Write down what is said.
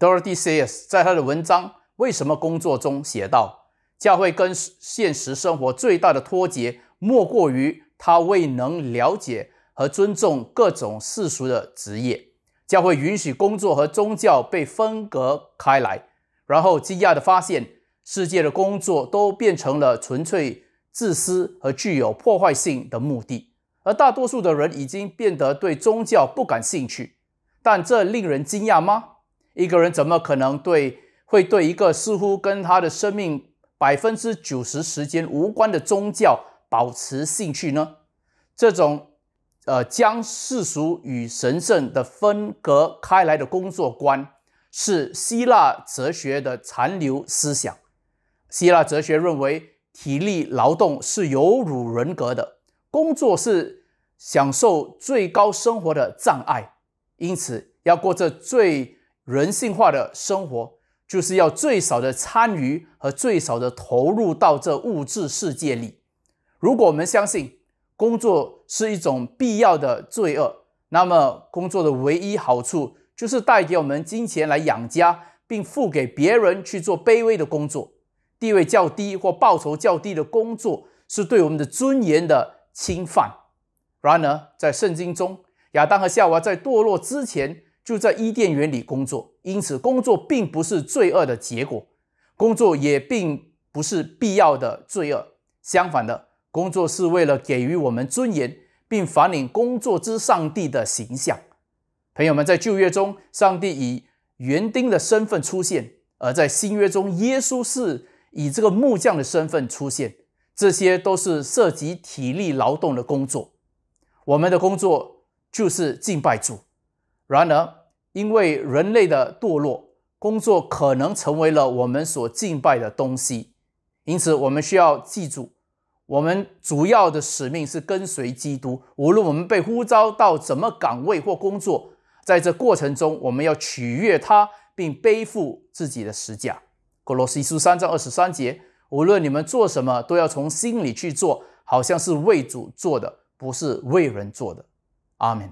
Dorothy 德尔蒂西 s 在他的文章《为什么工作》中写道：“教会跟现实生活最大的脱节，莫过于他未能了解和尊重各种世俗的职业。教会允许工作和宗教被分隔开来，然后惊讶的发现，世界的工作都变成了纯粹自私和具有破坏性的目的，而大多数的人已经变得对宗教不感兴趣。但这令人惊讶吗？”一个人怎么可能对会对一个似乎跟他的生命百分之九十时间无关的宗教保持兴趣呢？这种呃将世俗与神圣的分隔开来的工作观是希腊哲学的残留思想。希腊哲学认为体力劳动是有辱人格的工作，是享受最高生活的障碍，因此要过这最。人性化的生活就是要最少的参与和最少的投入到这物质世界里。如果我们相信工作是一种必要的罪恶，那么工作的唯一好处就是带给我们金钱来养家，并付给别人去做卑微的工作、地位较低或报酬较低的工作，是对我们的尊严的侵犯。然而，在圣经中，亚当和夏娃在堕落之前。就在伊甸园里工作，因此工作并不是罪恶的结果，工作也并不是必要的罪恶。相反的，工作是为了给予我们尊严，并反映工作之上帝的形象。朋友们，在旧约中，上帝以园丁的身份出现；而在新约中，耶稣是以这个木匠的身份出现。这些都是涉及体力劳动的工作。我们的工作就是敬拜主。然而，因为人类的堕落，工作可能成为了我们所敬拜的东西，因此我们需要记住，我们主要的使命是跟随基督。无论我们被呼召到什么岗位或工作，在这过程中，我们要取悦他，并背负自己的实架。格罗西书三章二十三节：无论你们做什么，都要从心里去做，好像是为主做的，不是为人做的。阿门。